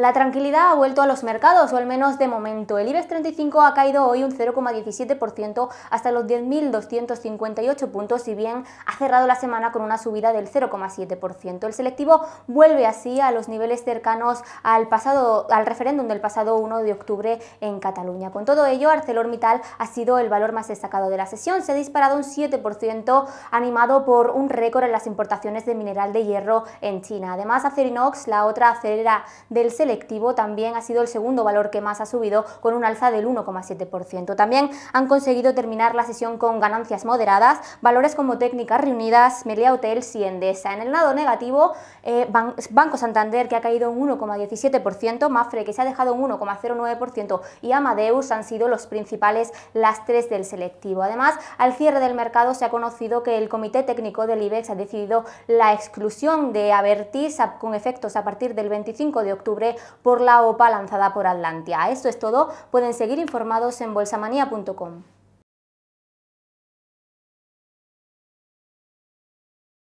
La tranquilidad ha vuelto a los mercados, o al menos de momento. El IBEX 35 ha caído hoy un 0,17% hasta los 10.258 puntos, si bien ha cerrado la semana con una subida del 0,7%. El selectivo vuelve así a los niveles cercanos al, pasado, al referéndum del pasado 1 de octubre en Cataluña. Con todo ello, ArcelorMittal ha sido el valor más destacado de la sesión. Se ha disparado un 7%, animado por un récord en las importaciones de mineral de hierro en China. Además, Acerinox, la otra acelera del selectivo, selectivo también ha sido el segundo valor que más ha subido, con un alza del 1,7%. También han conseguido terminar la sesión con ganancias moderadas, valores como Técnicas Reunidas, Melia Hotels y Endesa. En el lado negativo, eh, Banco Santander, que ha caído un 1,17%, Mafre, que se ha dejado un 1,09%, y Amadeus han sido los principales lastres del selectivo. Además, al cierre del mercado se ha conocido que el Comité Técnico del IBEX ha decidido la exclusión de Avertis con efectos a partir del 25 de octubre por la OPA lanzada por Atlantia. Esto es todo, pueden seguir informados en bolsamanía.com.